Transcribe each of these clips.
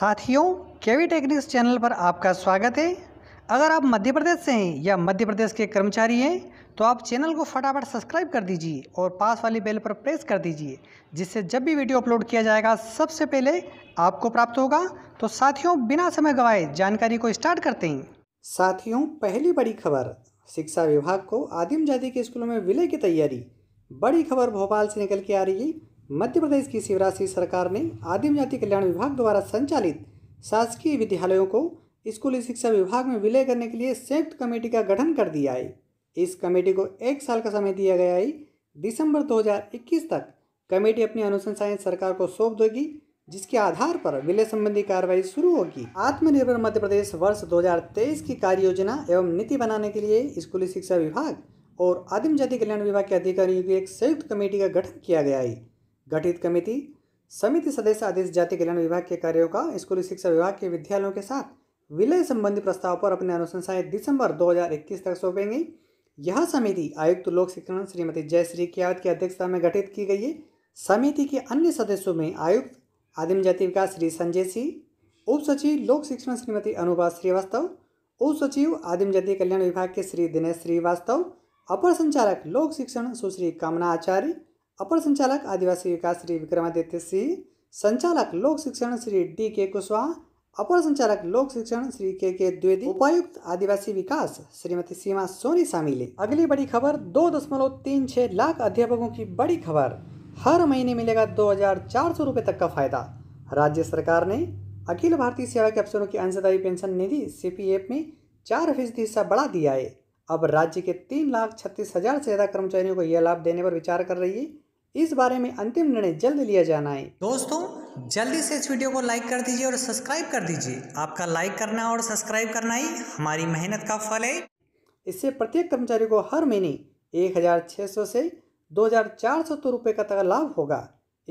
साथियों केवी techniques channel पर आपका स्वागत है अगर आप मध्य प्रदेश से हैं या मध्य प्रदेश के कर्मचारी हैं तो आप चैनल को फटाफट सब्सक्राइब कर दीजिए और पास वाली बेल पर प्रेस कर दीजिए जिससे जब भी वीडियो अपलोड किया जाएगा सबसे पहले आपको प्राप्त होगा तो साथियों बिना समय गवाए जानकारी को स्टार्ट करते हैं साथियों पहली बड़ी खबर शिक्षा विभाग को आदिम जाति के स्कूलों में विलय की तैयारी बड़ी खबर भोपाल से निकल के आ रही है मध्य प्रदेश की शिवराज सिंह सरकार ने आदिम जाति कल्याण विभाग द्वारा संचालित शासकीय विद्यालयों को स्कूली शिक्षा विभाग में विलय करने के लिए संयुक्त कमेटी का गठन कर दिया है इस कमेटी को एक साल का समय दिया गया है दिसंबर 2021 तक कमेटी अपनी अनुशंसाएं सरकार को सौंप देगी जिसके आधार पर विलय संबंधी कार्रवाई शुरू होगी आत्मनिर्भर मध्य प्रदेश वर्ष 2023 की कार्य योजना एवं नीति बनाने के लिए स्कूली शिक्षा विभाग और आदिम जाति कल्याण विभाग के अधिकारियों की एक संयुक्त कमेटी का गठन किया गया है गठित कमिति समिति सदस्य आदेश जाति कल्याण विभाग के कार्यों का स्कूली शिक्षा विभाग के विद्यालयों के साथ विलय संबंधी प्रस्ताव पर अपनी अनुशंसाएं दिसंबर 2021 तक सौंपेंगे यह समिति आयुक्त लोक शिक्षण श्रीमती जयश्री कियावत की अध्यक्षता में गठित की गई है समिति के अन्य सदस्यों में आयुक्त आदिम जाति विकास श्री संजय सिंह उप सचिव लोक शिक्षण श्रीमती अनुपा श्रीवास्तव उप सचिव आदिम जाति कल्याण विभाग के श्री दिनेश श्रीवास्तव अपर संचालक लोक शिक्षण सुश्री कामना आचार्य अपर संचालक आदिवासी विकास श्री विक्रमादित्य सिंह संचालक लोक शिक्षण श्री डी के कुशवाहा अपर संचालक लोक शिक्षण श्री के के द्विवेदी उपायुक्त आदिवासी विकास श्रीमती सीमा सोनी शामिल है अगली बड़ी खबर दो दशमलव तीन छह लाख अध्यापकों की बड़ी खबर हर महीने मिलेगा दो हजार चार सौ रुपए तक का फायदा राज्य सरकार ने अखिल भारतीय सेवा के अफसरों की अंशदायी पेंशन निधि एफ में चार फीसदी हिस्सा बढ़ा दिया है अब राज्य के तीन लाख छत्तीस हजार से ज़्यादा कर्मचारियों को यह लाभ देने पर विचार कर रही है इस बारे में अंतिम निर्णय जल्द लिया जाना है दोस्तों जल्दी से इस वीडियो को लाइक कर दीजिए और सब्सक्राइब कर दीजिए आपका लाइक करना और सब्सक्राइब करना ही हमारी मेहनत का फल है इससे प्रत्येक कर्मचारी को हर महीने एक हज़ार छह सौ से दो हज़ार चार सौ तो रुपये का तक लाभ होगा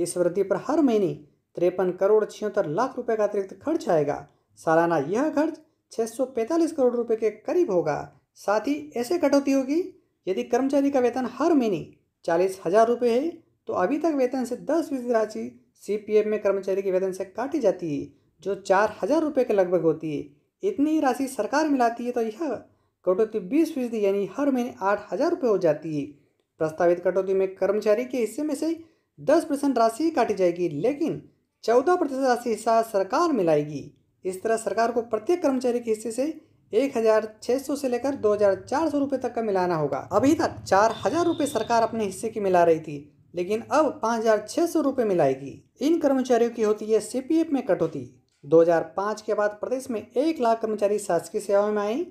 इस वृद्धि पर हर महीने तिरपन करोड़ छिहत्तर लाख रुपए का अतिरिक्त खर्च आएगा सालाना यह खर्च 645 करोड़ रुपए के करीब होगा साथ ही ऐसे कटौती होगी यदि कर्मचारी का वेतन हर महीने चालीस हज़ार रुपये है तो अभी तक वेतन से दस फीसदी राशि सी पी में कर्मचारी के वेतन से काटी जाती है जो चार हज़ार रुपये के लगभग होती है इतनी ही राशि सरकार मिलाती है तो यह कटौती बीस फीसदी यानी हर महीने आठ हज़ार रुपये हो जाती है प्रस्तावित कटौती में कर्मचारी के हिस्से में से दस परसेंट राशि काटी जाएगी लेकिन चौदह प्रतिशत राशि हिस्सा सरकार मिलाएगी इस तरह सरकार को प्रत्येक कर्मचारी के हिस्से से एक हज़ार छः सौ से लेकर दो हज़ार चार सौ रुपये तक का मिलाना होगा अभी तक चार हज़ार रुपये सरकार अपने हिस्से की मिला रही थी लेकिन अब पाँच हज़ार छः सौ रुपये मिलाएगी इन कर्मचारियों की होती है एफ में कटौती 2005 के बाद प्रदेश में एक लाख कर्मचारी शासकीय सेवाओं में आए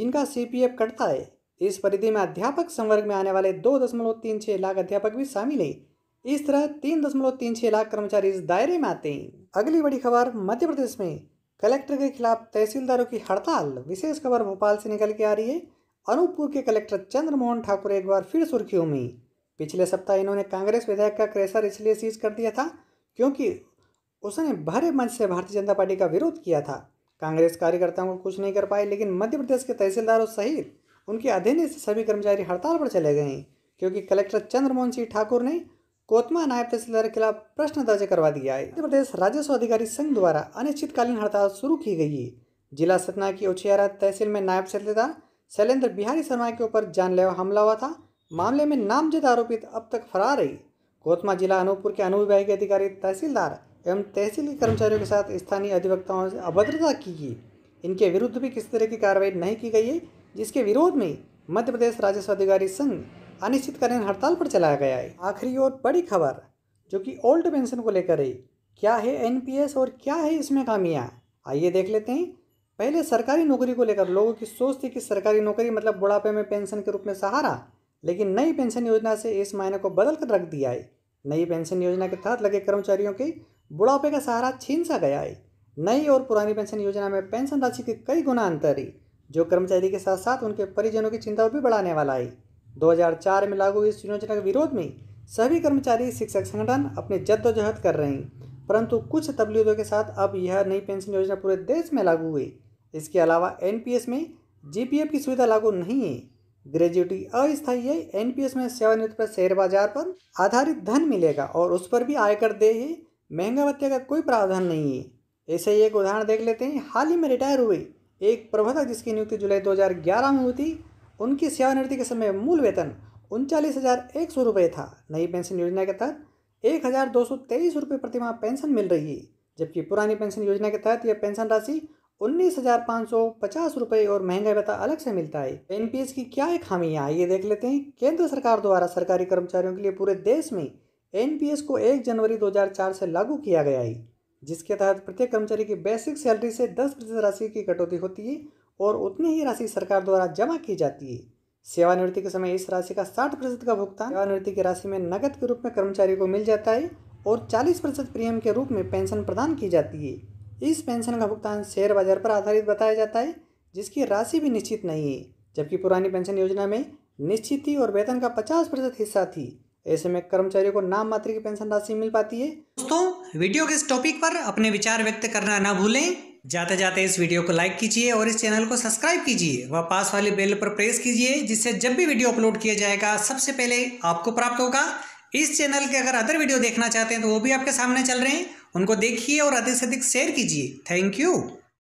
जिनका सी एफ कटता है इस परिधि में अध्यापक संवर्ग में आने वाले दो दशमलव तीन छः लाख अध्यापक भी शामिल हैं इस तरह तीन दशमलव तीन छः लाख कर्मचारी इस दायरे में आते हैं अगली बड़ी खबर मध्य प्रदेश में कलेक्टर के खिलाफ तहसीलदारों की हड़ताल विशेष खबर भोपाल से निकल के आ रही है अनूपपुर के कलेक्टर चंद्रमोहन ठाकुर एक बार फिर सुर्खियों में पिछले सप्ताह इन्होंने कांग्रेस विधायक का क्रेशर इसलिए सीज कर दिया था क्योंकि उसने भरे मंच से भारतीय जनता पार्टी का विरोध किया था कांग्रेस कार्यकर्ताओं को कुछ नहीं कर पाए लेकिन मध्य प्रदेश के तहसीलदारों सहित उनके से सभी कर्मचारी हड़ताल पर चले गए हैं क्योंकि कलेक्टर चंद्रमोहन सिंह ठाकुर ने कोतमा नायब तहसीलदार के खिलाफ प्रश्न दर्ज करवा दिया है मध्य प्रदेश राजस्व अधिकारी संघ द्वारा अनिश्चितकालीन हड़ताल शुरू की गई है जिला सतना की उछियारा तहसील में नायब तहसीलदार शैलेंद्र बिहारी शर्मा के ऊपर जानलेवा हमला हुआ था मामले में नामजद आरोपित अब तक फरार रही कोतमा जिला अनूपपुर के अनुविभागीय अधिकारी तहसीलदार एवं तहसील के कर्मचारियों के साथ स्थानीय अधिवक्ताओं से अभद्रता की गई इनके विरुद्ध भी किसी तरह की कार्रवाई नहीं की गई है जिसके विरोध में मध्य प्रदेश राजस्व अधिकारी संघ अनिश्चितकालीन हड़ताल पर चलाया गया है आखिरी और बड़ी खबर जो कि ओल्ड पेंशन को लेकर रही क्या है एनपीएस और क्या है इसमें खामियाँ आइए देख लेते हैं पहले सरकारी नौकरी को लेकर लोगों की सोच थी कि सरकारी नौकरी मतलब बुढ़ापे में पेंशन के रूप में सहारा लेकिन नई पेंशन योजना से इस मायने को बदल कर रख दिया है नई पेंशन योजना के तहत लगे कर्मचारियों की बुढ़ापे का सहारा छीन सा गया है नई और पुरानी पेंशन योजना में पेंशन राशि के कई गुना अंतर है जो कर्मचारी के साथ साथ उनके परिजनों की चिंता भी बढ़ाने वाला है 2004 में लागू इस योजना के विरोध में सभी कर्मचारी शिक्षक संगठन अपनी जद्दोजहद कर रहे हैं परंतु कुछ तबलीगों के साथ अब यह नई पेंशन योजना पूरे देश में लागू हुई इसके अलावा एन में जी की सुविधा लागू नहीं है ग्रेजुटी अस्थायी है एस में सेवानिवृत्त पर शेयर बाजार पर आधारित धन मिलेगा और उस पर भी आयकर दे ही महंगा भत्ते का कोई प्रावधान नहीं है ऐसे ही एक उदाहरण देख लेते हैं हाल ही में रिटायर हुए एक प्रबंधक जिसकी नियुक्ति जुलाई 2011 में हुई थी उनकी सेवानिवृत्ति के समय मूल वेतन उनचालीस हज़ार एक सौ रुपये था नई पेंशन योजना के तहत एक हज़ार दो सौ तेईस रुपये प्रतिमाह पेंशन मिल रही है जबकि पुरानी पेंशन योजना के तहत यह पेंशन राशि उन्नीस हजार पाँच सौ पचास रुपये और महंगाई भत्ता अलग से मिलता है एनपीएस की क्या एक खामियाँ ये आइए देख लेते हैं केंद्र सरकार द्वारा सरकारी कर्मचारियों के लिए पूरे देश में एनपीएस को 1 जनवरी 2004 से लागू किया गया है जिसके तहत प्रत्येक कर्मचारी की बेसिक सैलरी से दस प्रतिशत राशि की कटौती होती है और उतनी ही राशि सरकार द्वारा जमा की जाती है सेवानिवृत्ति के समय इस राशि का साठ प्रतिशत का भुगतान सेवानिवृत्ति की राशि में नकद के रूप में कर्मचारी को मिल जाता है और चालीस प्रतिशत प्रीमियम के रूप में पेंशन प्रदान की जाती है इस पेंशन का भुगतान शेयर बाजार पर आधारित बताया जाता है जिसकी राशि भी निश्चित नहीं है जबकि पुरानी पेंशन योजना में निश्चित ही और वेतन का पचास प्रतिशत हिस्सा थी ऐसे में कर्मचारियों को नाम मात्र की पेंशन राशि मिल पाती है दोस्तों वीडियो के इस टॉपिक पर अपने विचार व्यक्त करना ना भूलें जाते जाते इस वीडियो को लाइक कीजिए और इस चैनल को सब्सक्राइब कीजिए व पास वाले बेल पर प्रेस कीजिए जिससे जब भी वीडियो अपलोड किया जाएगा सबसे पहले आपको प्राप्त होगा इस चैनल के अगर अदर वीडियो देखना चाहते हैं तो वो भी आपके सामने चल रहे हैं उनको देखिए और अधिक से अधिक शेयर कीजिए थैंक यू